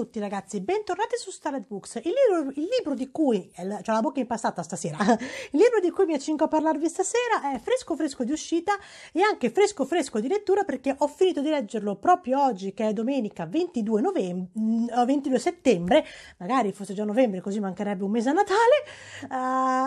tutti ragazzi, bentornati su Starlet Books, il libro, il libro di cui, eh, c'ho la bocca impastata stasera, il libro di cui mi accingo a parlarvi stasera è fresco fresco di uscita e anche fresco fresco di lettura perché ho finito di leggerlo proprio oggi che è domenica 22, novembre, 22 settembre, magari fosse già novembre così mancherebbe un mese a Natale,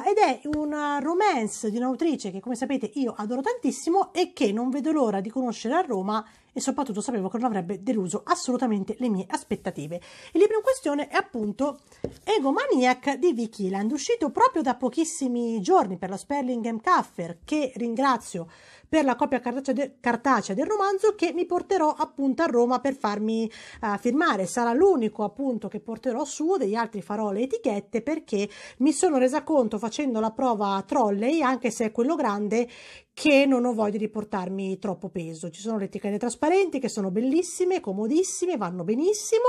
uh, ed è una romance di un'autrice che come sapete io adoro tantissimo e che non vedo l'ora di conoscere a Roma e soprattutto sapevo che non avrebbe deluso assolutamente le mie aspettative. Il libro in questione è appunto Egomaniac di Vicky Land, uscito proprio da pochissimi giorni per la Sperlingham Caffer, che ringrazio per la copia cartacea, de- cartacea del romanzo che mi porterò appunto a Roma per farmi uh, firmare. Sarà l'unico appunto che porterò su, degli altri farò le etichette perché mi sono resa conto facendo la prova trolley, anche se è quello grande, che non ho voglia di portarmi troppo peso. Ci sono le etichette trasparenti che sono bellissime, comodissime, vanno benissimo.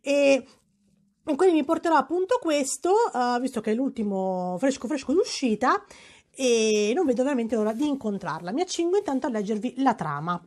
E quindi mi porterò appunto questo, uh, visto che è l'ultimo fresco fresco d'uscita e non vedo veramente l'ora di incontrarla. Mi accingo intanto a leggervi la trama.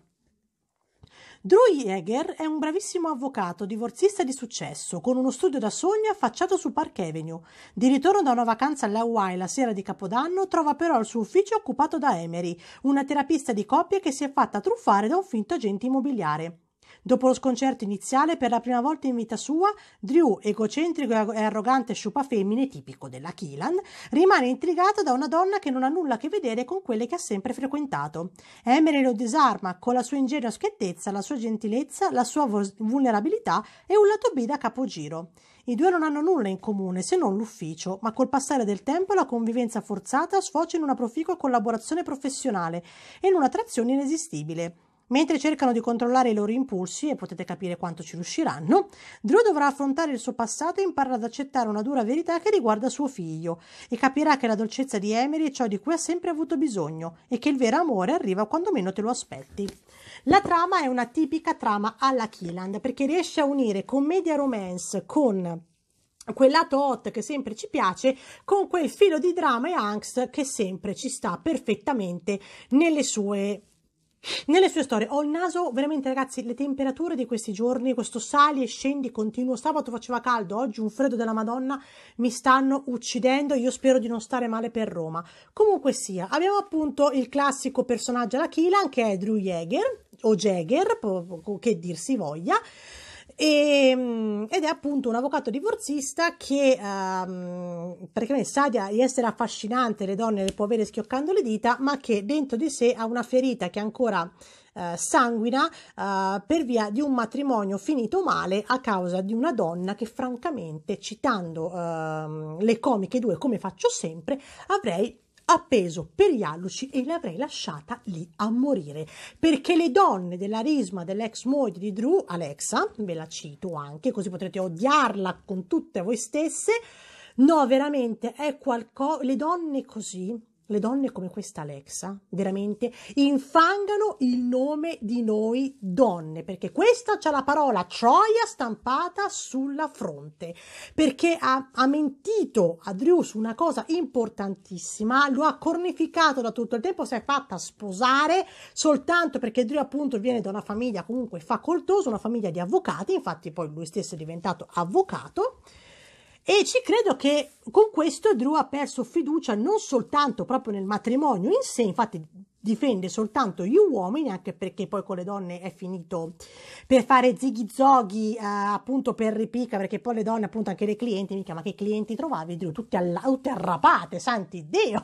Drew Yeager è un bravissimo avvocato, divorzista di successo, con uno studio da sogno affacciato su Park Avenue. Di ritorno da una vacanza alla Hawaii la sera di Capodanno, trova però il suo ufficio occupato da Emery, una terapista di coppie che si è fatta truffare da un finto agente immobiliare. Dopo lo sconcerto iniziale, per la prima volta in vita sua, Drew, egocentrico e arrogante sciupa femmine tipico della Keelan, rimane intrigato da una donna che non ha nulla a che vedere con quelle che ha sempre frequentato. Emery lo disarma con la sua ingenua schiettezza, la sua gentilezza, la sua vulnerabilità e un lato B da capogiro. I due non hanno nulla in comune se non l'ufficio, ma col passare del tempo la convivenza forzata sfocia in una proficua collaborazione professionale e in un'attrazione inesistibile. Mentre cercano di controllare i loro impulsi, e potete capire quanto ci riusciranno, Drew dovrà affrontare il suo passato e imparare ad accettare una dura verità che riguarda suo figlio, e capirà che la dolcezza di Emery è ciò di cui ha sempre avuto bisogno, e che il vero amore arriva quando meno te lo aspetti. La trama è una tipica trama alla Keyland, perché riesce a unire commedia romance con quel lato hot che sempre ci piace con quel filo di drama e angst che sempre ci sta perfettamente nelle sue nelle sue storie ho il naso, veramente ragazzi, le temperature di questi giorni, questo sali e scendi continuo, sabato faceva caldo, oggi un freddo della Madonna, mi stanno uccidendo, io spero di non stare male per Roma. Comunque sia, abbiamo appunto il classico personaggio alla Kilan che è Drew Jäger o Jäger, che dir si voglia, e, ehm, ed è appunto un avvocato divorzista che perché praticamente sa di essere affascinante le donne le può avere schioccando le dita ma che dentro di sé ha una ferita che ancora eh, sanguina eh, per via di un matrimonio finito male a causa di una donna che francamente citando ehm, le comiche due come faccio sempre avrei appeso per gli alluci e l'avrei lasciata lì a morire perché le donne dell'arisma dell'ex moglie di Drew, Alexa, ve la cito anche così potrete odiarla con tutte voi stesse, no veramente è qualcosa, le donne così le donne come questa Alexa veramente infangano il nome di noi donne, perché questa c'ha la parola Troia stampata sulla fronte, perché ha, ha, mentito a Drew su una cosa importantissima, lo ha cornificato da tutto il tempo, si è fatta sposare soltanto perché Drew appunto viene da una famiglia comunque facoltosa, una famiglia di avvocati, infatti poi lui stesso è diventato avvocato. E ci credo che con questo Drew ha perso fiducia non soltanto proprio nel matrimonio in sé, infatti difende soltanto gli uomini, anche perché poi con le donne è finito per fare zighizoghi, eh, appunto per ripicca, perché poi le donne, appunto anche le clienti, mi ma che clienti trovavi? Drew, tutte, alla, tutte arrapate, santi Dio!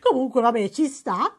Comunque, vabbè, ci sta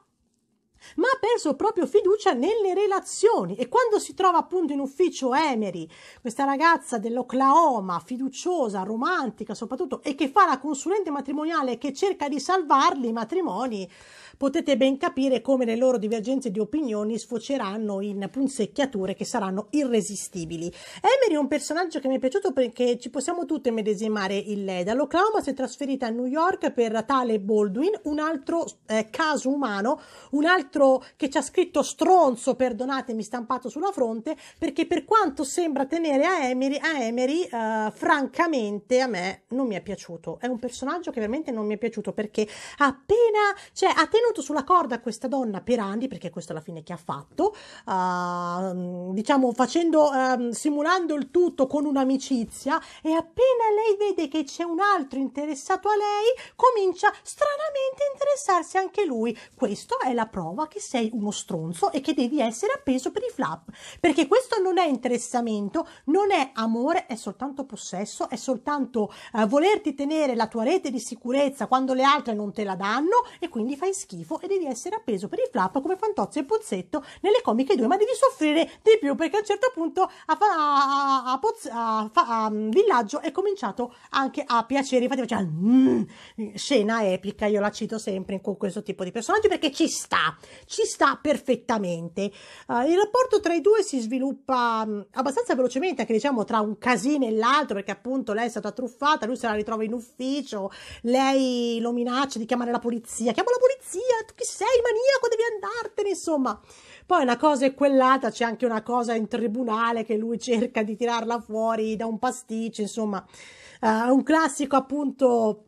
ma ha perso proprio fiducia nelle relazioni e quando si trova appunto in ufficio Emery, questa ragazza dell'Oklahoma, fiduciosa, romantica soprattutto, e che fa la consulente matrimoniale che cerca di salvarli i matrimoni, potete ben capire come le loro divergenze di opinioni sfoceranno in punzecchiature che saranno irresistibili. Emery è un personaggio che mi è piaciuto perché ci possiamo tutte medesimare in lei. Dall'Oklahoma si è trasferita a New York per tale Baldwin, un altro eh, caso umano, un altro altro che c'ha scritto stronzo, perdonatemi, stampato sulla fronte, perché per quanto sembra tenere a Emery, a Emery uh, francamente a me non mi è piaciuto. È un personaggio che veramente non mi è piaciuto perché appena, cioè, ha tenuto sulla corda questa donna per anni, perché questa è la fine che ha fatto, uh, diciamo facendo, uh, simulando il tutto con un'amicizia e appena lei vede che c'è un altro interessato a lei, comincia stranamente a interessarsi anche lui. Questa è la prova prova che sei uno stronzo e che devi essere appeso per i flap, perché questo non è interessamento, non è amore, è soltanto possesso, è soltanto eh, volerti tenere la tua rete di sicurezza quando le altre non te la danno e quindi fai schifo e devi essere appeso per i flap come Fantozzi e Pozzetto nelle comiche 2, ma devi soffrire di più perché a un certo punto a, a, a, a mm, Villaggio è cominciato anche a piacere, infatti faceva mm, scena epica, io la cito sempre con questo tipo di personaggi perché ci sta, ci sta perfettamente. Uh, il rapporto tra i due si sviluppa mh, mm, abbastanza velocemente, anche diciamo tra un casino e l'altro, perché appunto lei è stata truffata, lui se la ritrova in ufficio, lei lo minaccia di chiamare la polizia, chiama la polizia, tu chi sei, maniaco, devi andartene, insomma. Poi una cosa è quell'altra, c'è anche una cosa in tribunale che lui cerca di tirarla fuori da un pasticcio, insomma, uh, un classico appunto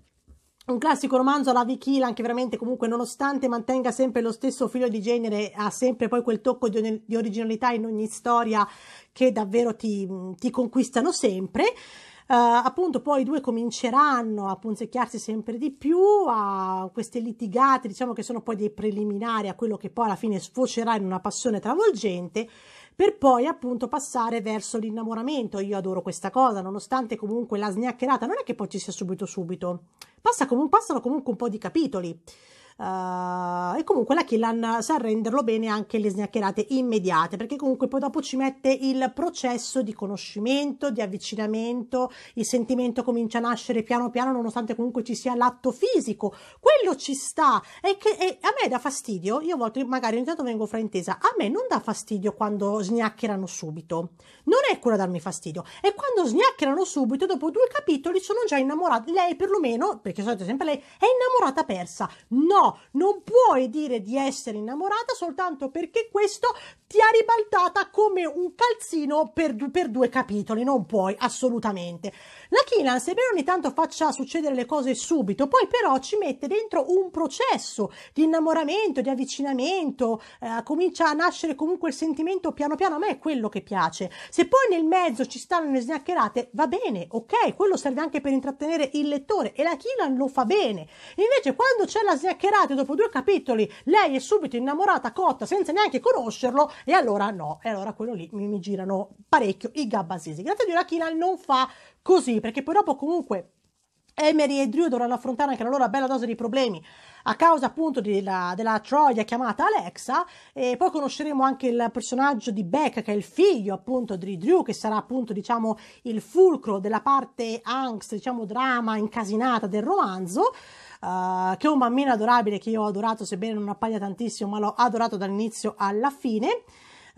un classico romanzo alla Vichila, anche veramente comunque nonostante mantenga sempre lo stesso filo di genere, ha sempre poi quel tocco di, di originalità in ogni storia che davvero ti, ti conquistano sempre. Uh, appunto poi i due cominceranno a punzecchiarsi sempre di più, a queste litigate, diciamo che sono poi dei preliminari a quello che poi alla fine sfocerà in una passione travolgente per poi appunto passare verso l'innamoramento. Io adoro questa cosa, nonostante comunque la snaccherata non è che poi ci sia subito subito. Passa comunque, passano comunque un po' di capitoli. Uh, e comunque la Killan sa renderlo bene anche le snaccherate immediate, perché comunque poi dopo ci mette il processo di conoscimento, di avvicinamento, il sentimento comincia a nascere piano piano, nonostante comunque ci sia l'atto fisico. Quello ci sta. E, che, e a me dà fastidio, io a volte magari ogni tanto vengo fraintesa, a me non dà fastidio quando snaccherano subito. Non è quello a darmi fastidio, è quando snaccherano subito, dopo due capitoli sono già innamorati. Lei perlomeno, perché solito sempre lei, è innamorata persa. No! non puoi dire di essere innamorata soltanto perché questo ti ha ribaltata come un calzino per, du- per due capitoli, non puoi assolutamente. La Kilan, sebbene ogni tanto faccia succedere le cose subito, poi però ci mette dentro un processo di innamoramento, di avvicinamento, eh, comincia a nascere comunque il sentimento piano piano, a me è quello che piace. Se poi nel mezzo ci stanno le snaccherate, va bene, ok, quello serve anche per intrattenere il lettore e la Kilan lo fa bene. Invece quando c'è la snaccherata dopo due capitoli, lei è subito innamorata, cotta, senza neanche conoscerlo, e allora no, e allora quello lì mi, mi girano parecchio i gabbasesi. Grazie a Dio la Kina non fa così, perché poi dopo comunque Emery e Drew dovranno affrontare anche la loro bella dose di problemi a causa appunto della, della, Troia chiamata Alexa e poi conosceremo anche il personaggio di Beck che è il figlio appunto di Drew che sarà appunto diciamo il fulcro della parte angst diciamo drama incasinata del romanzo eh, che è un bambino adorabile che io ho adorato, sebbene non appaia tantissimo, ma l'ho adorato dall'inizio alla fine.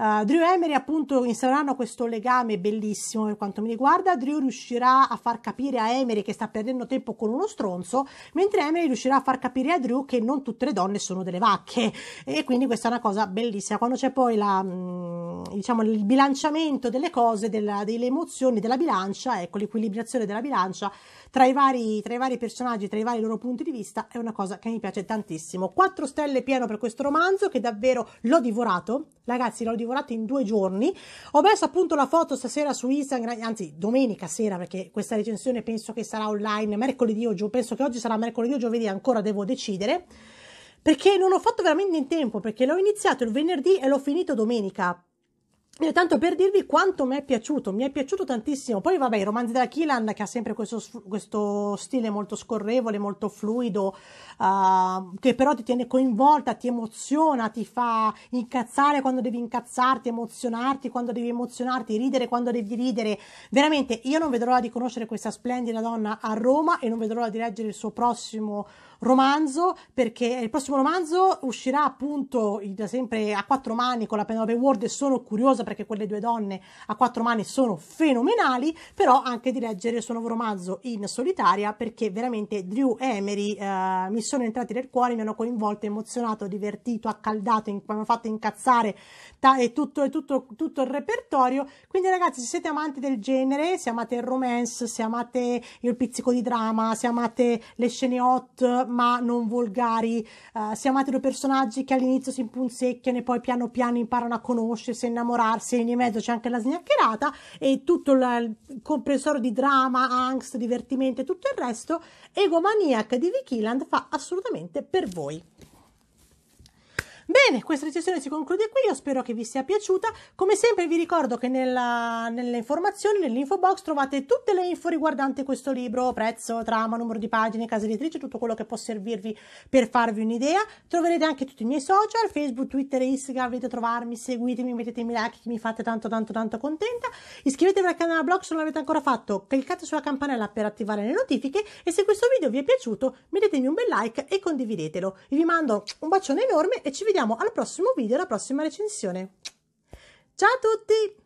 Uh, Drew Emery appunto instaurano questo legame bellissimo per quanto mi riguarda, Drew riuscirà a far capire a Emery che sta perdendo tempo con uno stronzo, mentre Emery riuscirà a far capire a Drew che non tutte le donne sono delle vacche e quindi questa è una cosa bellissima. Quando c'è poi la, mm, diciamo, il bilanciamento delle cose, della, delle emozioni della bilancia, ecco l'equilibrazione della bilancia tra i, vari, tra i vari personaggi, tra i vari loro punti di vista, è una cosa che mi piace tantissimo. Quattro stelle pieno per questo romanzo che davvero l'ho divorato, ragazzi l'ho divorato lavorate in due giorni. Ho messo appunto la foto stasera su Instagram, anzi domenica sera, perché questa recensione penso che sarà online mercoledì o giovedì, penso che oggi sarà mercoledì o giovedì, ancora devo decidere. Perché non ho fatto veramente in tempo, perché l'ho iniziato il venerdì e l'ho finito domenica e tanto per dirvi quanto mi è piaciuto, mi è piaciuto tantissimo. Poi, vabbè, i romanzi della Killan che ha sempre questo, questo stile molto scorrevole, molto fluido, uh, che però ti tiene coinvolta, ti emoziona, ti fa incazzare quando devi incazzarti, emozionarti quando devi emozionarti, ridere quando devi ridere. Veramente, io non vedrò l'ora di conoscere questa splendida donna a Roma e non vedrò l'ora di leggere il suo prossimo romanzo romanzo perché il prossimo romanzo uscirà appunto da sempre a quattro mani con la Penelope Ward e sono curiosa perché quelle due donne a quattro mani sono fenomenali, però anche di leggere il suo nuovo romanzo in solitaria perché veramente Drew e Emery eh, mi sono entrati nel cuore, mi hanno coinvolto, emozionato, divertito, accaldato, in, mi hanno fatto incazzare ta- e tutto, e tutto, tutto il repertorio. Quindi ragazzi, se siete amanti del genere, se amate il romance, se amate il pizzico di drama se amate le scene hot, ma non volgari. Uh, siamo due personaggi che all'inizio si impunzecchiano e poi piano piano imparano a conoscersi, a innamorarsi, e in mezzo c'è anche la sgnaccherata e tutto il, il comprensore di drama, angst, divertimento e tutto il resto. Egomaniac di Vikiland fa assolutamente per voi. Bene, questa recensione si conclude qui, io spero che vi sia piaciuta. Come sempre vi ricordo che nella, nelle informazioni, nell'info box, trovate tutte le info riguardanti questo libro, prezzo, trama, numero di pagine, casa editrice, tutto quello che può servirvi per farvi un'idea. Troverete anche tutti i miei social, Facebook, Twitter e Instagram, venite a trovarmi, seguitemi, mettetemi like che mi fate tanto tanto tanto contenta. Iscrivetevi al canale blog se non l'avete ancora fatto, cliccate sulla campanella per attivare le notifiche e se questo video vi è piaciuto mettetemi un bel like e condividetelo. Vi mando un bacione enorme e ci vediamo vediamo al prossimo video, alla prossima recensione. Ciao a tutti!